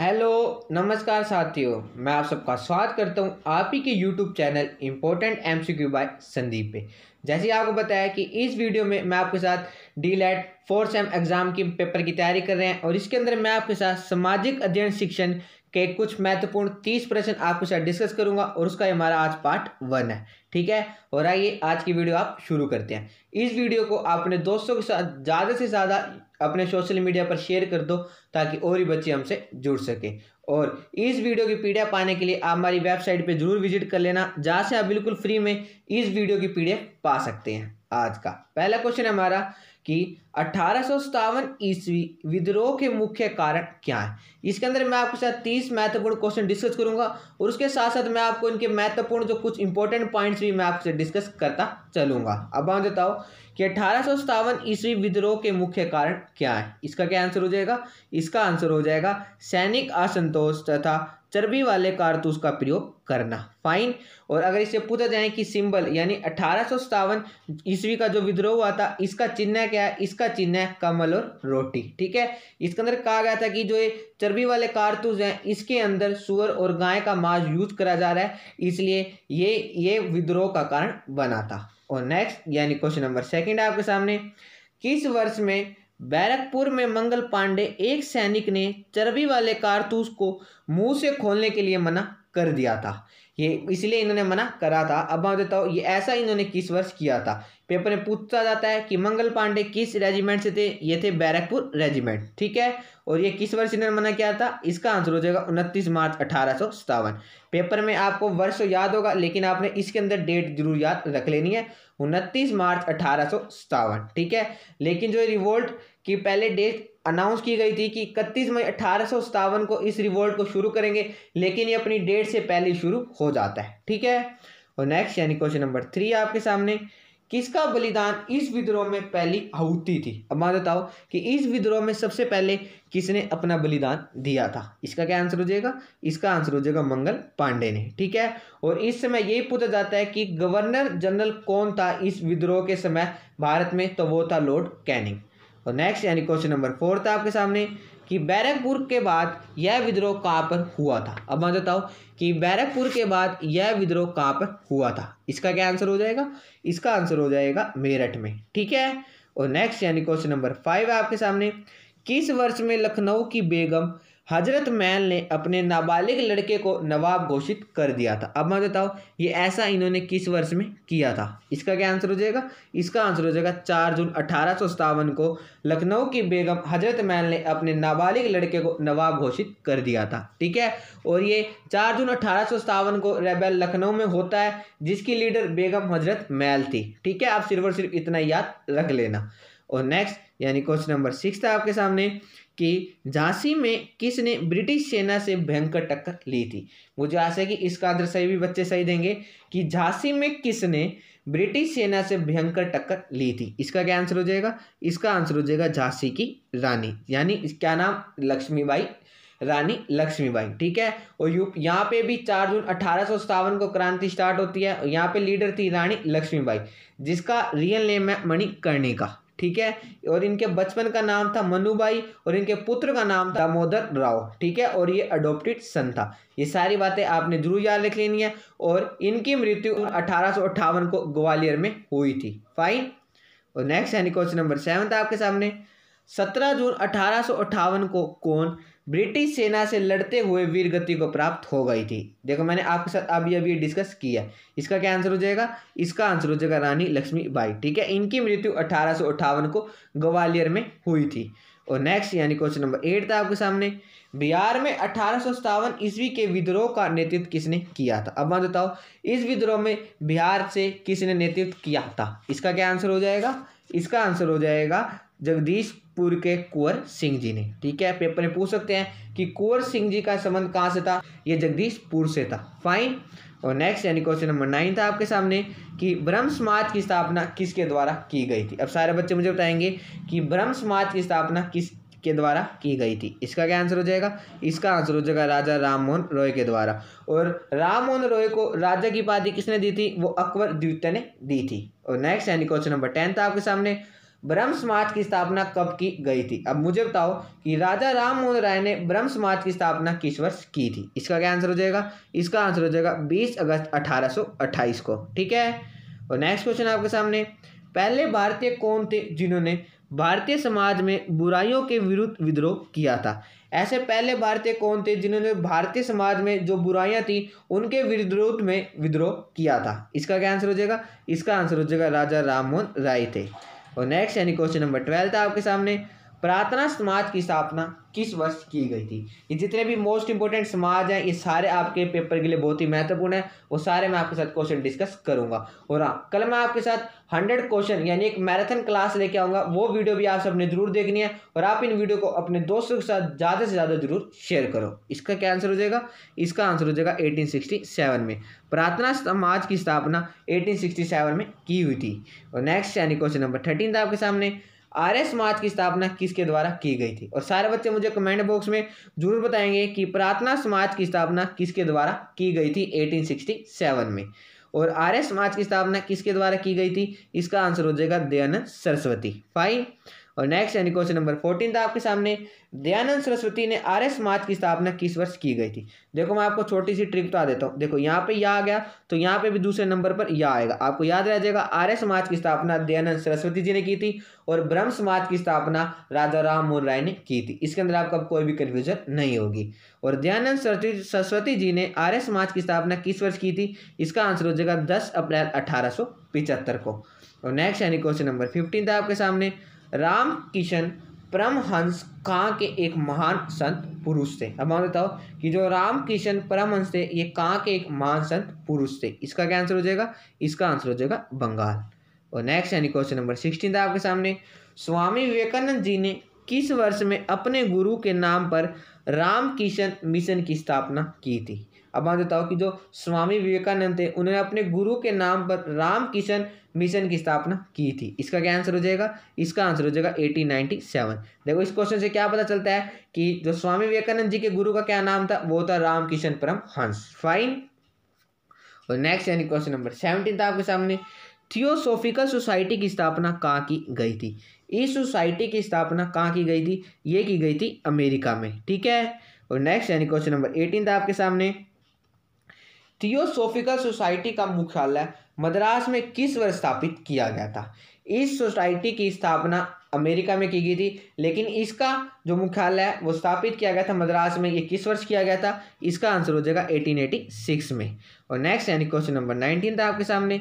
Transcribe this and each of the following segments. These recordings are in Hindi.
हेलो नमस्कार साथियों मैं आप सबका स्वागत करता हूं आप ही के YouTube channel important M C Q by Sandeep पे जैसे आपको बताया कि इस वीडियो में मैं आपके साथ डी लेट फोर्थ सेम एग्ज़ाम की पेपर की तैयारी कर रहे हैं और इसके अंदर मैं आपके साथ सामाजिक अध्ययन शिक्षण के कुछ महत्वपूर्ण तीस प्रश्न आपके साथ डिस्कस करूंगा और उसका ये हमारा आज पार्ट वन है ठीक है और आइए आज की वीडियो आप शुरू करते हैं इस वीडियो को अपने दोस्तों के साथ ज़्यादा से ज़्यादा अपने सोशल मीडिया पर शेयर कर दो ताकि और भी बच्चे हमसे जुड़ सकें और इस वीडियो की पी पाने के लिए आप हमारी वेबसाइट पर जरूर विजिट कर लेना जहाँ से आप बिल्कुल फ्री में इस वीडियो की पी पा सकते हैं आज का पहला क्वेश्चन हमारा कि अठारह ईस्वी विद्रोह के मुख्य कारण क्या है इसके अंदर मैं आपके साथ तीस महत्वपूर्ण क्वेश्चन डिस्कस करूंगा और उसके साथ साथ मैं आपको इनके महत्वपूर्ण जो कुछ इंपॉर्टेंट पॉइंट्स भी मैं आपसे डिस्कस करता चलूंगा अब आप बताओ कि अठारह ईस्वी विद्रोह के मुख्य कारण क्या है इसका क्या आंसर हो जाएगा इसका आंसर हो जाएगा सैनिक असंतोष तथा चर्बी वाले कारतूस का प्रयोग करना फाइन और अगर इससे पूछा जाए कि सिंबल यानी अठारह ईस्वी का जो विद्रोह हुआ था इसका चिन्ह क्या है इसका चिन्ह है कमल और रोटी ठीक है इसके अंदर कहा गया था कि जो ये चर्बी वाले कारतूस हैं इसके अंदर सुअर और गाय का मांस यूज करा जा रहा है इसलिए ये ये विद्रोह का कारण बना था और नेक्स्ट यानी क्वेश्चन नंबर सेकंड आपके सामने किस वर्ष में बैरकपुर में मंगल पांडे एक सैनिक ने चर्बी वाले कारतूस को मुंह से खोलने के लिए मना कर दिया था ये इसलिए इन्होंने मना करा था अब मैं देता हूँ ये ऐसा इन्होंने किस वर्ष किया था पेपर में पूछा जाता है कि मंगल पांडे किस रेजिमेंट से थे ये थे बैरकपुर रेजिमेंट ठीक है और ये किस वर्ष इन्होंने मना किया था इसका आंसर हो जाएगा उनतीस मार्च अठारह पेपर में आपको वर्ष तो याद होगा लेकिन आपने इसके अंदर डेट जरूर याद रख लेनी है उनतीस मार्च अठारह ठीक है लेकिन जो रिवोल्ट कि पहले डेट अनाउंस की गई थी कि इकतीस मई अठारह को इस रिवोल्ट को शुरू करेंगे लेकिन ये अपनी डेट से पहले शुरू हो जाता है ठीक है और नेक्स्ट यानी क्वेश्चन नंबर थ्री आपके सामने किसका बलिदान इस विद्रोह में पहली आहुति थी अब मैं बताओ कि इस विद्रोह में सबसे पहले किसने अपना बलिदान दिया था इसका क्या आंसर हो जाएगा इसका आंसर हो जाएगा मंगल पांडे ने ठीक है और इस समय ये पूछा जाता है कि गवर्नर जनरल कौन था इस विद्रोह के समय भारत में तो वो था लॉर्ड कैनिंग और नेक्स्ट यानी क्वेश्चन नंबर फोर था आपके सामने कि बैरकपुर के बाद यह विद्रोह कहाँ पर हुआ था अब मैं बताओ कि बैरकपुर के बाद यह विद्रोह कहाँ पर हुआ था इसका क्या आंसर हो जाएगा इसका आंसर हो जाएगा मेरठ में ठीक है और नेक्स्ट यानी क्वेश्चन नंबर फाइव है आपके सामने किस वर्ष में लखनऊ की बेगम हजरत मैल ने अपने नाबालिग लड़के को नवाब घोषित कर दिया था अब मैं बताओ ये ऐसा इन्होंने किस वर्ष में किया था इसका क्या आंसर हो जाएगा इसका आंसर हो जाएगा चार जून अठारह को लखनऊ की बेगम हजरत मैल ने अपने नाबालिग लड़के को नवाब घोषित कर दिया था ठीक है और ये चार जून अठारह को रेबेल लखनऊ में होता है जिसकी लीडर बेगम हजरत मैल थी ठीक है आप सिर्फ और सिर्फ इतना याद रख लेना और नेक्स्ट यानी क्वेश्चन नंबर सिक्स था आपके सामने कि झांसी में किसने ब्रिटिश सेना से भयंकर टक्कर ली थी मुझे आशा है कि इसका आंसर सही भी बच्चे सही देंगे कि झांसी में किसने ब्रिटिश सेना से भयंकर टक्कर ली थी इसका क्या आंसर हो जाएगा इसका आंसर हो जाएगा झांसी की रानी यानी क्या नाम लक्ष्मीबाई रानी लक्ष्मीबाई ठीक है और यू यहाँ पे भी चार जून अठारह को क्रांति स्टार्ट होती है और यहाँ पे लीडर थी रानी लक्ष्मीबाई जिसका रियल नेम है मणिकर्णिका ठीक है और इनके बचपन का नाम था मनुबाई और इनके पुत्र का नाम था दामोदर राव ठीक है और ये अडोप्टेड सन था ये सारी बातें आपने जरूर याद रख लेनी है और इनकी मृत्यु अठारह को ग्वालियर में हुई थी फाइन और नेक्स्ट यानी क्वेश्चन नंबर सेवन था आपके सामने सत्रह जून अठारह को कौन ब्रिटिश सेना से लड़ते हुए वीरगति को प्राप्त हो गई थी देखो मैंने आपके साथ अभी अभी डिस्कस किया इसका क्या आंसर हो जाएगा इसका आंसर हो जाएगा रानी लक्ष्मीबाई ठीक है इनकी मृत्यु अठारह को ग्वालियर में हुई थी और नेक्स्ट यानी क्वेश्चन नंबर एट था आपके सामने बिहार में अठारह ईस्वी के विद्रोह का नेतृत्व किसने किया था अब मैं बताओ इस विद्रोह में बिहार से किसने नेतृत्व किया था इसका क्या आंसर हो जाएगा इसका आंसर हो जाएगा जगदीशपुर के कुंवर सिंह जी ने ठीक है पेपर में पूछ सकते हैं कि कुंवर सिंह जी का संबंध कहाँ से था ये जगदीशपुर से था फाइन और नेक्स्ट यानी क्वेश्चन नंबर नाइन था आपके सामने कि ब्रह्म समाज की स्थापना किसके द्वारा की गई थी अब सारे बच्चे मुझे बताएंगे कि ब्रह्म समाज की स्थापना किस के द्वारा की गई थी इसका क्या आंसर हो जाएगा इसका आंसर हो जाएगा राजा राम मोहन रॉय के द्वारा और राम मोहन रॉय को राजा की उपाधि किसने दी थी वो अकबर द्वितीय ने दी थी और नेक्स्ट यानी क्वेश्चन नंबर टेन था आपके सामने ब्रह्म समाज की स्थापना कब की गई थी अब मुझे बताओ कि राजा राम मोहन राय ने ब्रह्म समाज की स्थापना किस वर्ष की थी इसका क्या आंसर हो जाएगा इसका आंसर हो जाएगा 20 अगस्त 1828 को ठीक है और नेक्स्ट क्वेश्चन आपके सामने पहले भारतीय कौन थे जिन्होंने भारतीय समाज में बुराइयों के विरुद्ध विद्रोह किया था ऐसे पहले भारतीय कौन थे जिन्होंने भारतीय समाज में जो बुराइयां थी उनके विरुद्ध में विद्रोह किया था इसका क्या आंसर हो जाएगा इसका आंसर हो जाएगा राजा मोहन राय थे और नेक्स्ट यानी क्वेश्चन नंबर ट्वेल्व था आपके सामने प्रार्थना समाज की स्थापना किस वर्ष की गई थी ये जितने भी मोस्ट इंपॉर्टेंट समाज हैं ये सारे आपके पेपर के लिए बहुत ही महत्वपूर्ण है और सारे मैं आपके साथ क्वेश्चन डिस्कस करूंगा और हाँ कल मैं आपके साथ हंड्रेड क्वेश्चन यानी एक मैराथन क्लास लेके आऊंगा वो वीडियो भी आप सबने जरूर देखनी है और आप इन वीडियो को अपने दोस्तों के साथ ज़्यादा से ज़्यादा जरूर शेयर करो इसका क्या आंसर हो जाएगा इसका आंसर हो जाएगा एटीन में प्रार्थना समाज की स्थापना एटीन में की हुई थी और नेक्स्ट यानी क्वेश्चन नंबर थर्टीन था आपके सामने आर्य समाज की स्थापना किसके द्वारा की गई थी और सारे बच्चे मुझे कमेंट बॉक्स में जरूर बताएंगे कि प्रार्थना समाज की स्थापना किसके द्वारा की गई थी 1867 में और आर्य समाज की स्थापना किसके द्वारा की गई थी इसका आंसर हो जाएगा दयानंद सरस्वती फाइन और नेक्स्ट यानी क्वेश्चन नंबर फोर्टीन था आपके सामने दयानंद सरस्वती ने आर एस समाज की स्थापना किस वर्ष की गई थी देखो मैं आपको छोटी सी ट्रिक बता देता हूँ देखो यहाँ पे यह आ गया तो यहाँ पे भी दूसरे नंबर पर यह आएगा आपको याद रह जाएगा आर्य समाज की स्थापना दयानंद सरस्वती जी ने की थी और ब्रह्म समाज की स्थापना राजा राम मोहन राय ने की थी इसके अंदर आपका कोई भी कन्फ्यूजन नहीं होगी और दयानंद सरस्वती जी ने आर्य समाज की स्थापना किस वर्ष की थी इसका आंसर हो जाएगा दस अप्रैल अठारह को और नेक्स्ट यानी क्वेश्चन नंबर फिफ्टीन था आपके सामने राम किशन परमहंस कहाँ के एक महान संत पुरुष थे अब मैं बताओ कि जो राम किशन परमहंस थे ये कहाँ के एक महान संत पुरुष थे इसका क्या आंसर हो जाएगा इसका आंसर हो जाएगा बंगाल और नेक्स्ट यानी क्वेश्चन नंबर सिक्सटीन था आपके सामने स्वामी विवेकानंद जी ने किस वर्ष में अपने गुरु के नाम पर राम किशन मिशन की स्थापना की थी अब आप बताओ कि जो स्वामी विवेकानंद थे उन्होंने अपने गुरु के नाम पर राम किशन मिशन की स्थापना की थी इसका क्या आंसर हो जाएगा इसका आंसर हो जाएगा एटीन नाइनटी सेवन देखो इस क्वेश्चन से क्या पता चलता है कि जो स्वामी विवेकानंद जी के गुरु का क्या नाम था वो था राम किशन हंस फाइन और नेक्स्ट यानी क्वेश्चन नंबर सेवनटीन था आपके सामने थियोसोफिकल सोसाइटी की स्थापना कहाँ की गई थी इस सोसाइटी की स्थापना कहाँ की गई थी ये की गई थी अमेरिका में ठीक है और नेक्स्ट यानी क्वेश्चन नंबर एटीन था आपके सामने थियोसोफिकल सोसाइटी का मुख्यालय मद्रास में किस वर्ष स्थापित किया गया था इस सोसाइटी की स्थापना अमेरिका में की गई थी लेकिन इसका जो मुख्यालय है वो स्थापित किया गया था मद्रास में ये किस वर्ष किया गया था इसका आंसर हो जाएगा 1886 में और नेक्स्ट यानी क्वेश्चन नंबर 19 था आपके सामने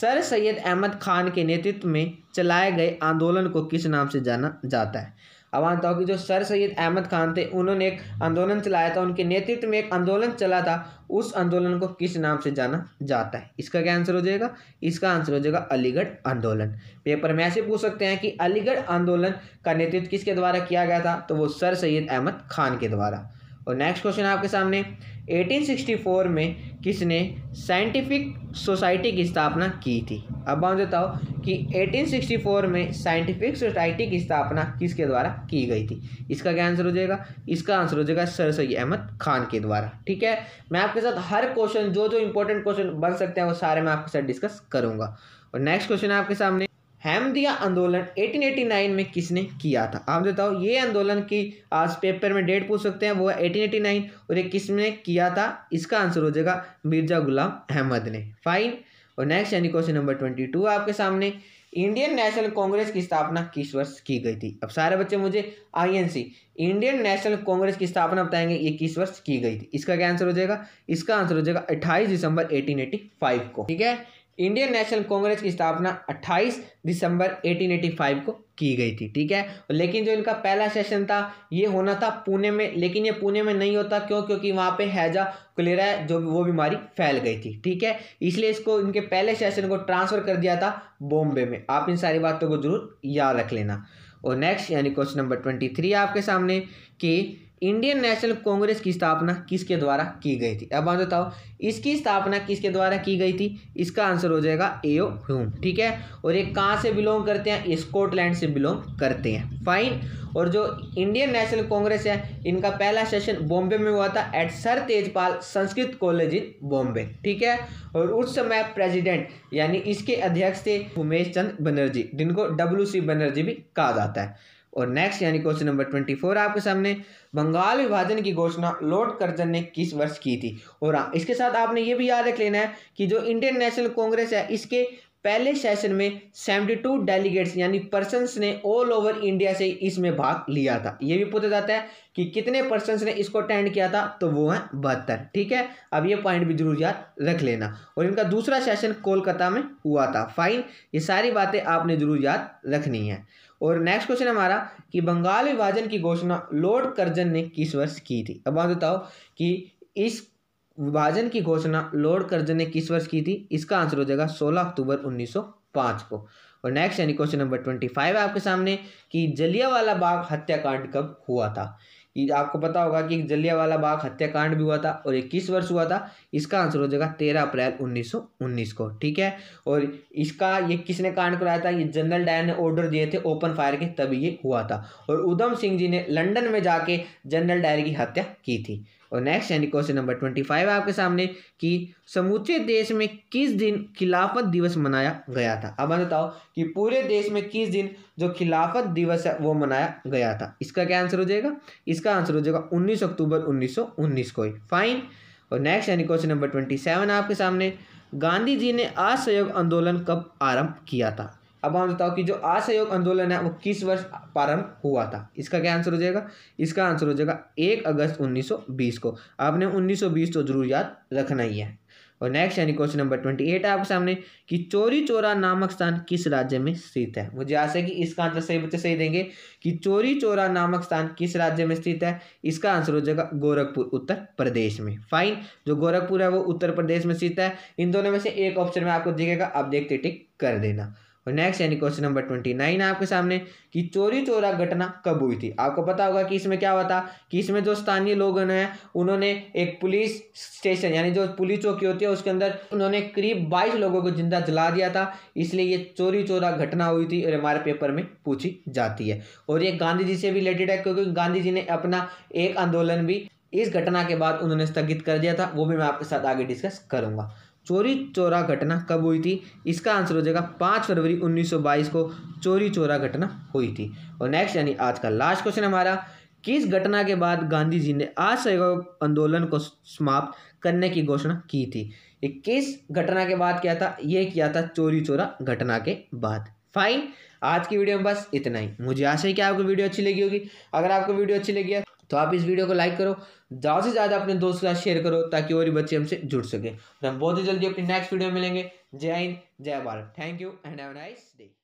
सर सैयद अहमद खान के नेतृत्व में चलाए गए आंदोलन को किस नाम से जाना जाता है अवान था कि जो सर सैद अहमद खान थे उन्होंने एक आंदोलन चलाया था उनके नेतृत्व में एक आंदोलन चला था उस आंदोलन को किस नाम से जाना जाता है इसका क्या आंसर हो जाएगा इसका आंसर हो जाएगा अलीगढ़ आंदोलन पेपर में ऐसे पूछ सकते हैं कि अलीगढ़ आंदोलन का नेतृत्व किसके द्वारा किया गया था तो वो सर सैद अहमद खान के द्वारा और नेक्स्ट क्वेश्चन आपके सामने 1864 में किसने साइंटिफिक सोसाइटी की स्थापना की थी अब देता हूँ कि 1864 में साइंटिफिक सोसाइटी की स्थापना किसके द्वारा की गई थी इसका क्या आंसर हो जाएगा इसका आंसर हो जाएगा सर सैद अहमद खान के द्वारा ठीक है मैं आपके साथ हर क्वेश्चन जो जो इंपॉर्टेंट क्वेश्चन बन सकते हैं वो सारे मैं आपके साथ डिस्कस करूंगा और नेक्स्ट क्वेश्चन है आपके सामने हेमदिया आंदोलन 1889 में किसने किया था आप बताओ ये आंदोलन की आज पेपर में डेट पूछ सकते हैं वो है 1889 और ये किसने किया था इसका आंसर हो जाएगा मिर्जा गुलाम अहमद ने फाइन और नेक्स्ट यानी क्वेश्चन नंबर ट्वेंटी टू आपके सामने इंडियन नेशनल कांग्रेस की स्थापना किस वर्ष की गई थी अब सारे बच्चे मुझे आईएनसी इंडियन नेशनल कांग्रेस की स्थापना बताएंगे ये किस वर्ष की गई थी इसका क्या आंसर हो जाएगा इसका आंसर हो जाएगा 28 दिसंबर 1885 को ठीक है इंडियन नेशनल कांग्रेस की स्थापना 28 दिसंबर 1885 को की गई थी ठीक है लेकिन जो इनका पहला सेशन था ये होना था पुणे में लेकिन ये पुणे में नहीं होता क्यों क्योंकि वहाँ पे हैजा कलेरा जो वो बीमारी फैल गई थी ठीक है इसलिए इसको इनके पहले सेशन को ट्रांसफ़र कर दिया था बॉम्बे में आप इन सारी बातों को जरूर याद रख लेना और नेक्स्ट यानी क्वेश्चन नंबर ट्वेंटी थ्री आपके सामने कि इंडियन नेशनल कांग्रेस की स्थापना किसके द्वारा की गई थी अब आप बताओ इसकी स्थापना किसके द्वारा की गई थी इसका आंसर हो जाएगा एओ ह्यूम ठीक है और ये कहाँ से बिलोंग करते हैं स्कॉटलैंड से बिलोंग करते हैं फाइन और जो इंडियन नेशनल कांग्रेस है इनका पहला सेशन बॉम्बे में हुआ था at sir Tejpal Sanskrit college in Bombay ठीक है और उस समय प्रेसिडेंट यानी इसके अध्यक्ष थे उमेश चंद बनर्जी जिनको डब्ल्यू सी बनर्जी भी कहा जाता है और नेक्स्ट यानी क्वेश्चन नंबर ट्वेंटी फोर आपके सामने बंगाल विभाजन की घोषणा लॉर्ड कर्जन ने किस वर्ष की थी और हाँ, इसके साथ आपने ये भी याद रख लेना है कि जो इंडियन नेशनल कांग्रेस है इसके पहले सेशन में सेवेंटी टू डेलीगेट्स यानी पर्सन ने ऑल ओवर इंडिया से इसमें भाग लिया था ये भी पूछा जाता है कि कितने पर्सन ने इसको अटेंड किया था तो वो है बहत्तर ठीक है अब ये पॉइंट भी जरूर याद रख लेना और इनका दूसरा सेशन कोलकाता में हुआ था फाइन ये सारी बातें आपने जरूर याद रखनी है और नेक्स्ट क्वेश्चन हमारा कि बंगाल विभाजन की घोषणा लॉर्ड कर्जन ने किस वर्ष की थी अब आप बताओ कि इस विभाजन की घोषणा लॉर्ड कर्जन ने किस वर्ष की थी इसका आंसर हो जाएगा 16 अक्टूबर 1905 को और नेक्स्ट यानी क्वेश्चन नंबर 25 है आपके सामने कि जलियावाला बाग हत्याकांड कब हुआ था आपको पता होगा कि एक जलियावाला बाग हत्याकांड भी हुआ था और ये किस वर्ष हुआ था इसका आंसर हो जाएगा तेरह अप्रैल 1919 को ठीक है और इसका ये किसने कांड कराया था ये जनरल डायर ने ऑर्डर दिए थे ओपन फायर के तभी ये हुआ था और उधम सिंह जी ने लंदन में जाके जनरल डायर की हत्या की थी और नेक्स्ट यानी क्वेश्चन नंबर ट्वेंटी फाइव आपके सामने कि समूचे देश में किस दिन खिलाफत दिवस मनाया गया था अब बताओ कि पूरे देश में किस दिन जो खिलाफत दिवस है वो मनाया गया था इसका क्या आंसर हो जाएगा इसका आंसर हो जाएगा उन्नीस अक्टूबर उन्नीस को ही फाइन और नेक्स्ट यानी क्वेश्चन नंबर ट्वेंटी सेवन आपके सामने गांधी जी ने असहयोग आंदोलन कब आरंभ किया था अब हम बताओ कि जो असहयोग आंदोलन है वो किस वर्ष प्रारंभ हुआ था इसका क्या आंसर हो जाएगा इसका आंसर हो जाएगा एक अगस्त 1920 को आपने 1920 तो जरूर याद रखना ही है और नेक्स्ट यानी क्वेश्चन नंबर 28 एट है आपके सामने कि चोरी चोरा नामक स्थान किस राज्य में स्थित है मुझे आशा है कि इसका आंसर सही बच्चे सही देंगे कि चोरी चोरा नामक स्थान किस राज्य में स्थित है इसका आंसर हो जाएगा गोरखपुर उत्तर प्रदेश में फाइन जो गोरखपुर है वो उत्तर प्रदेश में स्थित है इन दोनों में से एक ऑप्शन में आपको दिखेगा आप देखते टिक कर देना और नेक्स्ट यानी क्वेश्चन नंबर ट्वेंटी नाइन आपके सामने कि चोरी चोरा घटना कब हुई थी आपको पता होगा कि इसमें क्या हुआ था कि इसमें जो स्थानीय लोग हैं उन्होंने एक पुलिस स्टेशन यानी जो पुलिस चौकी होती है उसके अंदर उन्होंने करीब बाईस लोगों को जिंदा जला दिया था इसलिए ये चोरी चोरा घटना हुई थी और हमारे पेपर में पूछी जाती है और ये गांधी जी से रिलेटेड है क्योंकि गांधी जी ने अपना एक आंदोलन भी इस घटना के बाद उन्होंने स्थगित कर दिया था वो भी मैं आपके साथ आगे डिस्कस करूंगा चोरी चोरा घटना कब हुई थी इसका आंसर हो जाएगा पाँच फरवरी 1922 को चोरी चोरा घटना हुई थी और नेक्स्ट यानी आज का लास्ट क्वेश्चन हमारा किस घटना के बाद गांधी जी ने असहयोग आंदोलन को समाप्त करने की घोषणा की थी ये किस घटना के बाद किया था ये किया था चोरी चोरा घटना के बाद फाइन आज की वीडियो में बस इतना ही मुझे आशा है कि आपको वीडियो अच्छी लगी होगी अगर आपको वीडियो अच्छी लगी है तो आप इस वीडियो को लाइक करो ज़्यादा से ज़्यादा अपने दोस्तों के साथ शेयर करो ताकि और भी बच्चे हमसे जुड़ सकें तो हम बहुत ही जल्दी अपनी नेक्स्ट वीडियो में मिलेंगे जय हिंद जय Bharat thank you and have nice day